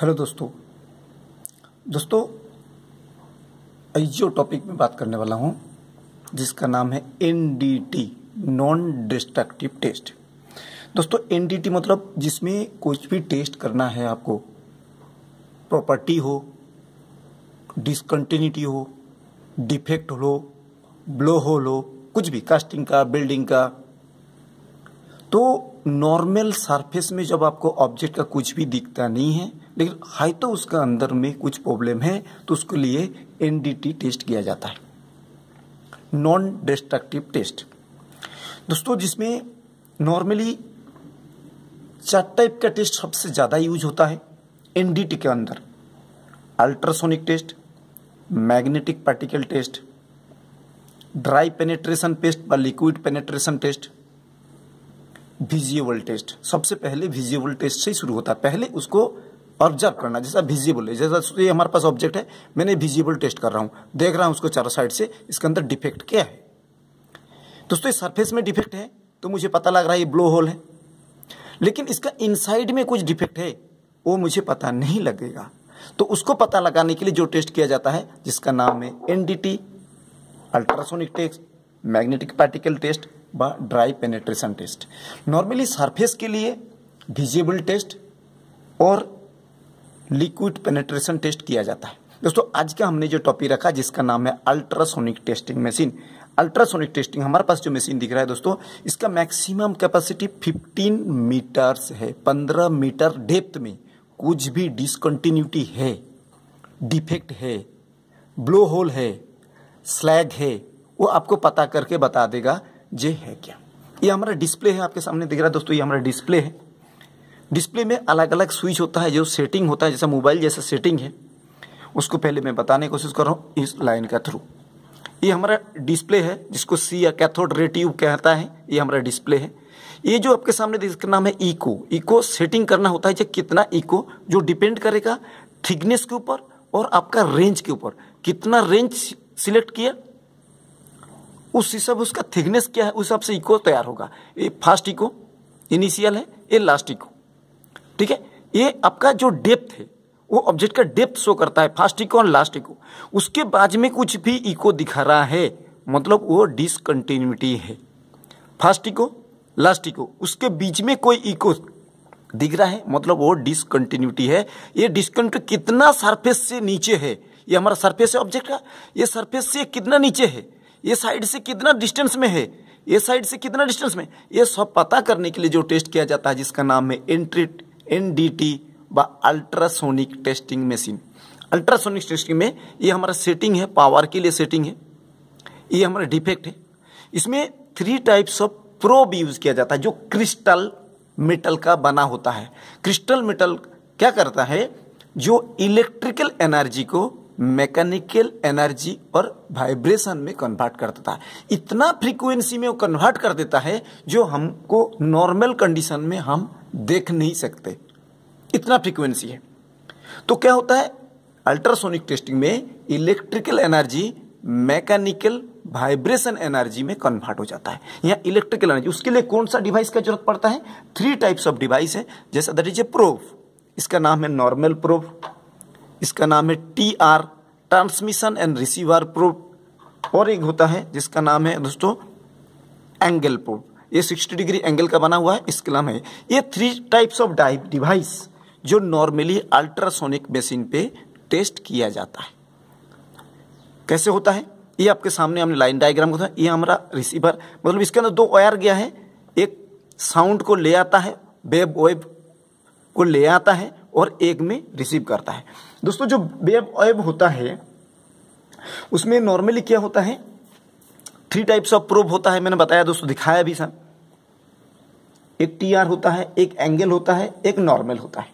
Hello दोस्तों दोस्तों जो टॉपिक में बात करने वाला हूं जिसका नाम है एनडीटी नॉन डिस्ट्रक्टिव टेस्ट दोस्तों एनडीटी मतलब जिसमें कुछ भी टेस्ट करना है आपको प्रॉपर्टी हो डिसकंटिन्यूटी हो डिफेक्ट हो ब्लो होल हो कुछ भी कास्टिंग का बिल्डिंग का तो नॉर्मल सरफेस में जब आपको ऑब्जेक्ट का कुछ भी दिखता नहीं है लेकिन हाई तो उसका अंदर में कुछ प्रॉब्लम है तो उसके लिए एनडीटी टेस्ट किया जाता है नॉन डिस्ट्रक्टिव टेस्ट दोस्तों जिसमें नॉर्मली चार टाइप का टेस्ट सबसे ज़्यादा यूज होता है एनडीटी के अंदर ultrasonic test magnetic particle test dry penetration test व liquid penetration test visible test सबसे पहले विजिएबल टेस्ट से ही शुरू होता है पहले उसको ऑब्जर्व करना जैसा विजिबल है जैसा ये हमारे पास ऑब्जेक्ट है मैंने विजिबल टेस्ट कर रहा हूँ देख रहा हूँ उसको चारों साइड से इसके अंदर डिफेक्ट क्या है दोस्तों ये सरफेस में डिफेक्ट है तो मुझे पता लग रहा है ये ब्लो होल है लेकिन इसका इनसाइड में कुछ डिफेक्ट है वो मुझे पता नहीं लगेगा तो उसको पता लगाने के लिए जो टेस्ट किया जाता है जिसका नाम है NDT ultrasonic test magnetic particle test dry penetration test normally surface के लिए विजिबल टेस्ट और लिक्विड पेनेट्रेशन टेस्ट किया जाता है दोस्तों आज का हमने जो टॉपिक रखा जिसका नाम है ultrasonic testing machine ultrasonic testing हमारे पास जो मशीन दिख रहा है दोस्तों इसका मैक्सिमम कैपेसिटी 15 मीटर्स है 15 मीटर डेप्थ में कुछ भी डिसकंटिन्यूटी है डिफेक्ट है ब्लो होल है स्लैग है वो आपको पता करके बता देगा जे है क्या ये हमारा डिस्प्ले है आपके सामने दिख रहा है दोस्तों ये हमारा डिस्प्ले है डिस्प्ले में अलग अलग स्विच होता है जो सेटिंग होता है जैसा मोबाइल जैसा सेटिंग है उसको पहले मैं बताने की कोशिश कर रहा हूँ इस लाइन का थ्रू ये हमारा डिस्प्ले है जिसको सी या कैथोड रे ट्यूब कहता है ये हमारा डिस्प्ले है ये जो आपके सामने इसका नाम है इको इको सेटिंग करना होता है जो कितना इको जो डिपेंड करेगा थिकनेस के ऊपर और आपका रेंज के ऊपर कितना रेंज सिलेक्ट किया उस हिसाब उसका थिकनेस क्या है उस हिसाब से इको तैयार होगा ये फर्स्ट इको इनिशियल है ये लास्ट इको ठीक है ये आपका जो डेप्थ है वो ऑब्जेक्ट का डेप्थ शो करता है फर्स्ट इको और लास्ट इको उसके बाद में कुछ भी इको दिखा रहा है मतलब वो डिसकंटिन्यूटी है फर्स्ट इको लास्ट इको उसके बीच में कोई इको दिख रहा है मतलब वो डिसकंटिन्यूटी है ये डिस्कंटिन्यू कितना सरफेस से नीचे है ये हमारा सरफेस है ऑब्जेक्ट का ये सरफेस से कितना नीचे है ये साइड से कितना डिस्टेंस में है ये साइड से कितना डिस्टेंस में ये सब पता करने के लिए जो टेस्ट किया जाता है जिसका नाम है एंट्री एन डी टी व ultrasonic testing machine ultrasonic testing में ये हमारा सेटिंग है पावर के लिए सेटिंग है ये हमारा डिफेक्ट है इसमें three types of probe use किया जाता है जो क्रिस्टल मेटल का बना होता है क्रिस्टल मेटल क्या करता है जो इलेक्ट्रिकल एनर्जी को मैकेनिकल एनर्जी और वाइब्रेशन में कन्वर्ट कर देता है इतना फ्रीक्वेंसी में वो कन्वर्ट कर देता है जो हमको नॉर्मल कंडीशन में हम देख नहीं सकते इतना फ्रीक्वेंसी है तो क्या होता है अल्ट्रासोनिक टेस्टिंग में electrical energy mechanical vibration energy में कन्वर्ट हो जाता है या इलेक्ट्रिकल एनर्जी उसके लिए कौन सा डिवाइस का जरूरत पड़ता है थ्री टाइप्स ऑफ डिवाइस है जैसा दैट इज ए प्रोव इसका नाम है नॉर्मल प्रोव इसका नाम है T R transmission and receiver probe और एक होता है जिसका नाम है दोस्तों एंगल प्रूफ ये सिक्सटी डिग्री एंगल का बना हुआ है इसका नाम है ये थ्री टाइप्स ऑफ डाइप डिवाइस जो नॉर्मली अल्ट्रासोनिक मशीन पे टेस्ट किया जाता है कैसे होता है ये आपके सामने हमने लाइन डायग्राम को था ये हमारा रिसीवर मतलब इसके अंदर दो वायर गया है एक साउंड को ले आता है वेब वेब को ले आता है और एक में रिसीव करता है दोस्तों जो बेब ऐब होता है उसमें नॉर्मली क्या होता है थ्री टाइप्स ऑफ प्रोब होता है मैंने बताया दोस्तों दिखाया भी सर एक टी आर होता है एक एंगल होता है एक नॉर्मल होता है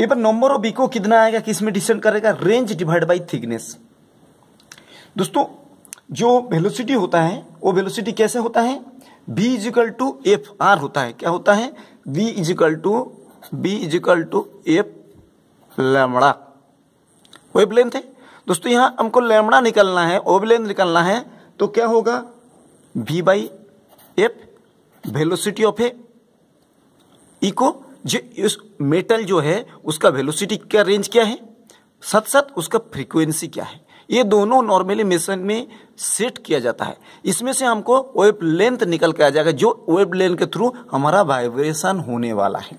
ये पर नंबर ऑफ इको कितना आएगा किस में डिसेंड करेगा रेंज डिवाइड बाई थिकनेस दोस्तों जो वेलोसिटी होता है वो वेलोसिटी कैसे होता है V equal to F R होता है क्या होता है V equal to V equal to F lambda length है दोस्तों यहां हमको लैमड़ा निकलना है लेंथ निकलना है तो क्या होगा V by F velocity of a echo जो इस मेटल जो है उसका वेलोसिटी क्या रेंज क्या है साथ साथ उसका फ्रीक्वेंसी क्या है ये दोनों नॉर्मली मिशन में सेट किया जाता है इसमें से हमको वेब लेंथ निकल के आ जाएगा जो वेब लेंथ के थ्रू हमारा वाइब्रेशन होने वाला है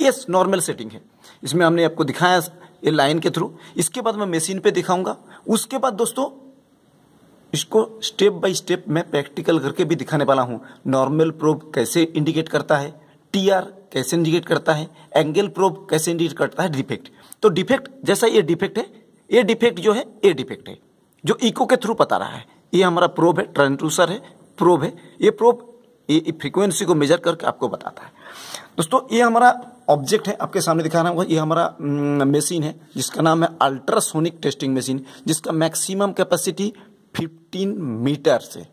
ये नॉर्मल सेटिंग है इसमें हमने आपको दिखाया ये लाइन के थ्रू इसके बाद मैं मशीन पे दिखाऊंगा उसके बाद दोस्तों इसको स्टेप बाय स्टेप मैं प्रैक्टिकल करके भी दिखाने वाला हूँ नॉर्मल प्रोब कैसे इंडिकेट करता है टी कैसे इंडिकेट करता है एंगल प्रोब कैसे इंडिकेट करता है डिफेक्ट तो डिफेक्ट जैसा ये डिफेक्ट है ये डिफेक्ट जो है ये डिफेक्ट है जो इको के थ्रू पता रहा है ये हमारा प्रोब है ट्रांसूसर है प्रोब है ये प्रोब ये फ्रीक्वेंसी को मेजर करके आपको बताता है दोस्तों ये हमारा ऑब्जेक्ट है आपके सामने दिखा रहा हूँ ये हमारा मशीन हम्म, है जिसका नाम है अल्ट्रासोनिक टेस्टिंग मशीन जिसका मैक्सिमम कैपेसिटी 15 मीटर से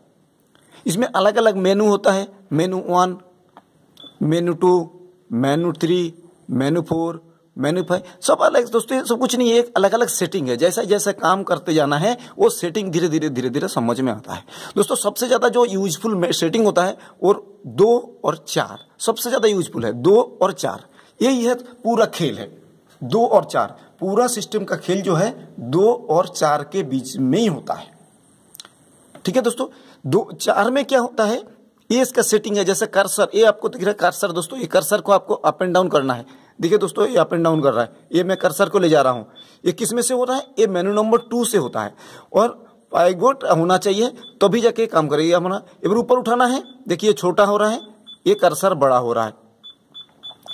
इसमें अलग अलग मेनू होता है menu one menu two menu three menu four मैन्यूफै सब अलग दोस्तों सब कुछ नहीं एक अलग अलग सेटिंग है जैसा जैसा काम करते जाना है वो सेटिंग धीरे धीरे धीरे धीरे समझ में आता है दोस्तों सबसे ज़्यादा जो यूजफुल सेटिंग होता है और दो और चार सबसे ज़्यादा यूजफुल है दो और चार यही है पूरा खेल है दो और चार पूरा सिस्टम का खेल जो है दो और चार के बीच में ही होता है ठीक है दोस्तों दो चार में क्या होता है ये इसका सेटिंग है जैसे कर्सर ये आपको दिख रहा है कर्सर दोस्तों ये कर्सर को आपको अप एंड डाउन करना है देखिए दोस्तों ये अप एंड डाउन कर रहा है ये मैं कर्सर को ले जा रहा हूँ ये किस में से हो रहा है ये मेनू नंबर टू से होता है और पाइवोट होना चाहिए तभी जाके काम करेगी हमारा इधर ऊपर उठाना है देखिए छोटा हो रहा है ये कर्सर बड़ा हो रहा है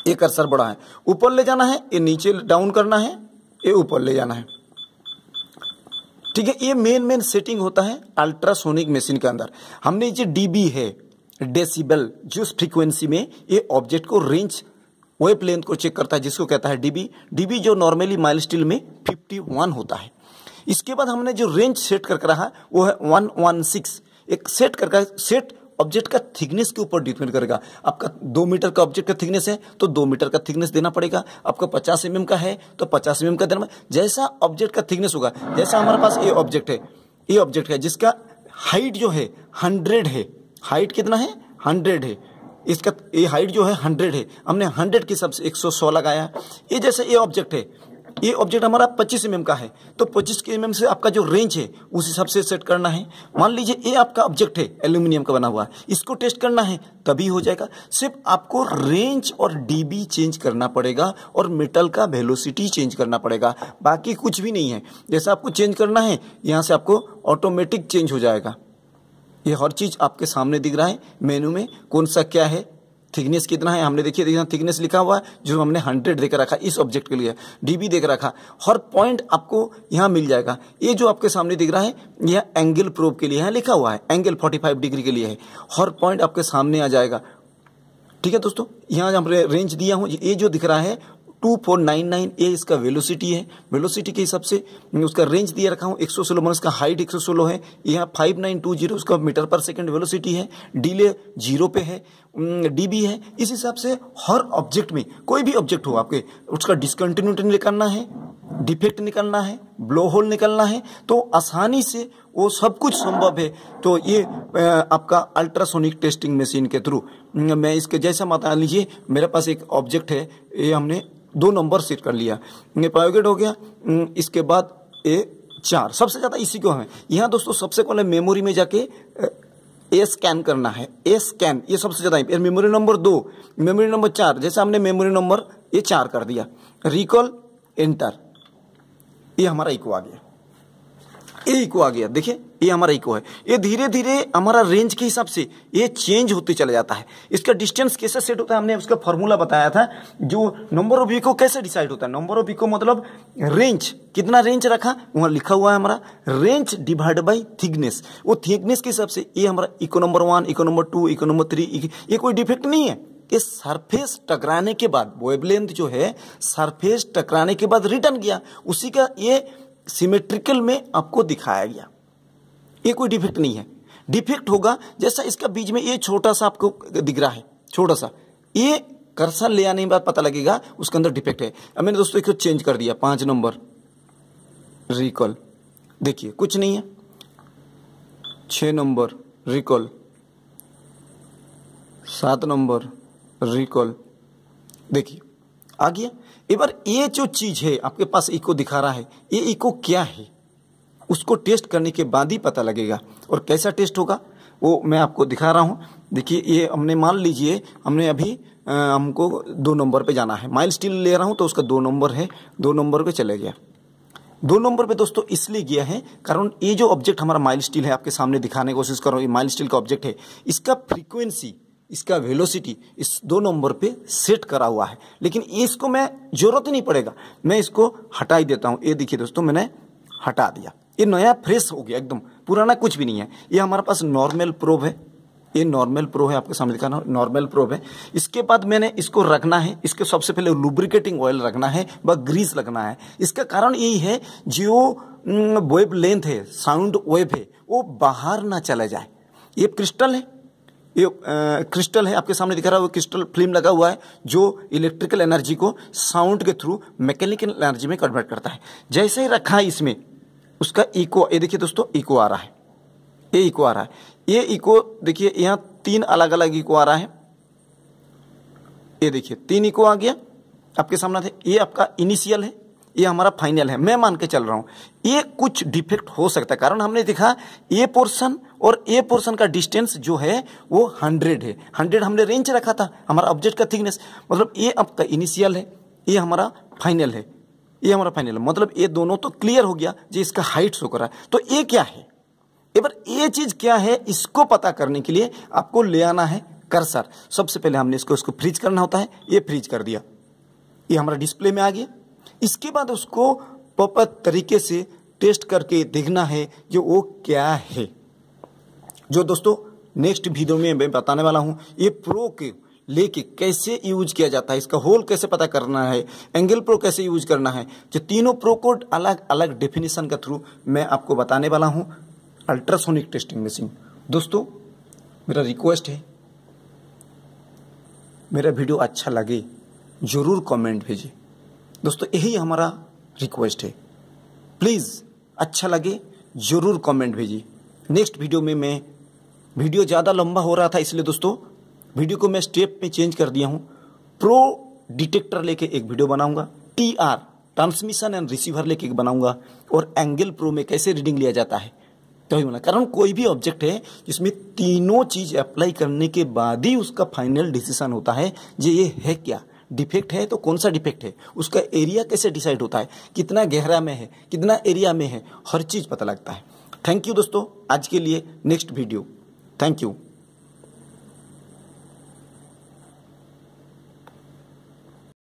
ये कर्सर बड़ा है ऊपर ले जाना है ये नीचे डाउन करना है ये ऊपर ले जाना है ठीक है ये मेन मेन सेटिंग होता है अल्ट्रासोनिक मशीन के अंदर हमने जो डीबी है डेसिबल जिस फ्रीक्वेंसी में ये ऑब्जेक्ट को रेंज वेब लेंथ को चेक करता है जिसको कहता है डीबी डीबी जो नॉर्मली माइल स्टील में 51 होता है इसके बाद हमने जो रेंज सेट करके रहा है वो है वन वन सिक्स एक सेट करके सेट ऑब्जेक्ट का थिकनेस के ऊपर डिपेंड करेगा आपका दो मीटर का ऑब्जेक्ट का थिकनेस है तो दो मीटर का थिकनेस देना पड़ेगा आपका पचास एम mm का है तो पचास एम mm का देना जैसा ऑब्जेक्ट का थिकनेस होगा जैसा हमारे पास ये ऑब्जेक्ट है ये ऑब्जेक्ट है जिसका हाइट जो है हंड्रेड है हाइट कितना है हंड्रेड है इसका ये हाइट जो है हंड्रेड है हमने हंड्रेड की सबसे एक सौ सौ लगाया ये जैसे ये ऑब्जेक्ट है ये ऑब्जेक्ट हमारा 25 एम का है तो 25 के एम से आपका जो रेंज है उस हिसाब से सेट करना है मान लीजिए ये आपका ऑब्जेक्ट है एल्यूमिनियम का बना हुआ है इसको टेस्ट करना है तभी हो जाएगा सिर्फ आपको रेंज और डीबी चेंज करना पड़ेगा और मेटल का वेलोसिटी चेंज करना पड़ेगा बाकी कुछ भी नहीं है जैसा आपको चेंज करना है यहाँ से आपको ऑटोमेटिक चेंज हो जाएगा ये हर चीज़ आपके सामने दिख रहा है मेनू में कौन सा क्या है थिकनेस कितना है हमने देखिए देखिए थिकनेस लिखा हुआ है जो हमने हंड्रेड देकर रखा इस ऑब्जेक्ट के लिए डीबी देकर रखा हर पॉइंट आपको यहाँ मिल जाएगा ये जो आपके सामने दिख रहा है यह एंगल प्रोब के लिए है लिखा हुआ है एंगल 45 डिग्री के लिए है हर पॉइंट आपके सामने आ जाएगा ठीक है दोस्तों यहाँ हमने रेंज दिया हूँ ये जो दिख रहा है two four nine nine A इसका वेलोसिटी है वेलोसिटी के हिसाब से उसका रेंज दिया रखा हूँ एक सौ सोलह इसका हाइट एक सौ सोलह है यहाँ फाइव नाइन टू जीरो उसका मीटर पर सेकेंड वेलोसिटी है डीले जीरो पे है डी बी है इस हिसाब से हर ऑब्जेक्ट में कोई भी ऑब्जेक्ट हो आपके उसका डिसकंटिन्यूटी निकालना है डिफेक्ट निकलना है ब्लो होल निकलना है तो आसानी से वो सब कुछ संभव है तो ये आपका अल्ट्रासोनिक टेस्टिंग मशीन के थ्रू मैं इसके जैसा मत लीजिए मेरे पास एक ऑब्जेक्ट है ये हमने दो नंबर सेट कर लिया ये हो गया इसके बाद ए चार सबसे ज़्यादा इसी को हमें यहाँ दोस्तों सबसे पहले मेमोरी में जाके ए स्कैन करना है ए स्कैन ये सबसे ज़्यादा मेमोरी नंबर दो मेमोरी नंबर चार जैसे हमने मेमोरी नंबर ये चार कर दिया रिकॉल एंटर ये हमारा इको आ गया ये इको आ गया देखिए ये हमारा इको है ये धीरे धीरे हमारा रेंज के हिसाब से ये चेंज होते चला जाता है इसका डिस्टेंस कैसे सेट होता है हमने उसका फॉर्मूला बताया था जो नंबर ऑफ इको कैसे डिसाइड होता है नंबर ऑफ इको मतलब रेंज कितना रेंज रखा वहाँ लिखा हुआ है हमारा रेंज डिवाइड बाई थिकनेस वो थिकनेस के हिसाब से ये हमारा echo number one echo number two echo number three ये कोई डिफेक्ट नहीं है कि सरफेस टकराने के बाद वेबलेंथ जो है सरफेस टकराने के बाद रिटर्न गया उसी का ये सिमेट्रिकल में आपको दिखाया गया ये कोई डिफेक्ट नहीं है डिफेक्ट होगा जैसा इसका बीच में ये छोटा सा आपको दिख रहा है छोटा सा ये कर्सर ले आने के बाद पता लगेगा उसके अंदर डिफेक्ट है अब मैंने दोस्तों इसको चेंज कर दिया पांच नंबर रिकॉल देखिए कुछ नहीं है छ नंबर रिकॉल सात नंबर रिकॉल देखिए आ गया एबर ये जो चीज़ है आपके पास इको दिखा रहा है ये इको क्या है उसको टेस्ट करने के बाद ही पता लगेगा और कैसा टेस्ट होगा वो मैं आपको दिखा रहा हूँ देखिए ये हमने मान लीजिए हमने अभी आ, हमको दो नंबर पे जाना है माइल स्टील ले रहा हूँ तो उसका दो नंबर है दो नंबर पे चले गया दो नंबर पे दोस्तों इसलिए गया है कारण ये जो ऑब्जेक्ट हमारा माइल स्टील है आपके सामने दिखाने की कोशिश कर रहा हूँ ये माइल स्टील का ऑब्जेक्ट है इसका फ्रीक्वेंसी इसका वेलोसिटी इस दो नंबर पे सेट करा हुआ है लेकिन इसको मैं जरूरत नहीं पड़ेगा मैं इसको हटा ही देता हूँ ये देखिए दोस्तों मैंने हटा दिया ये नया फ्रेश हो गया एकदम पुराना कुछ भी नहीं है ये हमारे पास नॉर्मल प्रोब है ये नॉर्मल प्रो है आपको समझ दिखाना नॉर्मल प्रोब है इसके बाद मैंने इसको रखना है इसके सबसे पहले लुब्रिकेटिंग ऑयल रखना है व ग्रीस रखना है इसका कारण यही है जो वेब लेंथ है साउंड वेब है वो बाहर ना चला जाए ये क्रिस्टल है ये क्रिस्टल है आपके सामने दिख रहा है वो क्रिस्टल फिल्म लगा हुआ है जो इलेक्ट्रिकल एनर्जी को साउंड के थ्रू मैकेनिकल एनर्जी में कन्वर्ट करता है जैसे ही रखा है इसमें उसका इको ये देखिए दोस्तों इको आ रहा है ये इको आ रहा है ये इको देखिए यहाँ तीन अलग अलग इको आ रहा है ये देखिए तीन इको आ गया आपके सामने थे ये आपका इनिशियल है ये हमारा फाइनल है मैं मान के चल रहा हूँ ये कुछ डिफेक्ट हो सकता है कारण हमने देखा ये पोर्शन और ए पोर्सन का डिस्टेंस जो है वो हंड्रेड है हंड्रेड हमने रेंज रखा था हमारा ऑब्जेक्ट का थिकनेस मतलब ए आपका इनिशियल है ये हमारा फाइनल है ये हमारा फाइनल है मतलब ये दोनों तो क्लियर हो गया जो इसका हाइट शो करा तो ये क्या है एबर ये चीज क्या है इसको पता करने के लिए आपको ले आना है कर्सर सबसे पहले हमने इसको इसको फ्रीज करना होता है ये फ्रीज कर दिया ये हमारा डिस्प्ले में आ गया इसके बाद उसको प्रॉपर तरीके से टेस्ट करके देखना है कि वो क्या है जो दोस्तों नेक्स्ट वीडियो में मैं बताने वाला हूँ ये प्रो के लेके कैसे यूज किया जाता है इसका होल कैसे पता करना है एंगल प्रो कैसे यूज करना है जो तीनों प्रो को अलग अलग डेफिनेशन के थ्रू मैं आपको बताने वाला हूँ अल्ट्रासोनिक टेस्टिंग मशीन दोस्तों मेरा रिक्वेस्ट है मेरा वीडियो अच्छा लगे ज़रूर कमेंट भेजे दोस्तों यही हमारा रिक्वेस्ट है प्लीज़ अच्छा लगे ज़रूर कमेंट भेजिए नेक्स्ट वीडियो में मैं वीडियो ज़्यादा लंबा हो रहा था इसलिए दोस्तों वीडियो को मैं स्टेप में चेंज कर दिया हूँ प्रो डिटेक्टर लेके एक वीडियो बनाऊंगा T R transmission and receiver लेके एक बनाऊंगा और एंगल प्रो में कैसे रीडिंग लिया जाता है तो ही बना कारण कोई भी ऑब्जेक्ट है जिसमें तीनों चीज अप्लाई करने के बाद ही उसका फाइनल डिसीजन होता है जे ये है क्या डिफेक्ट है तो कौन सा डिफेक्ट है उसका एरिया कैसे डिसाइड होता है कितना गहरा में है कितना एरिया में है हर चीज पता लगता है थैंक यू दोस्तों आज के लिए नेक्स्ट वीडियो Thank you.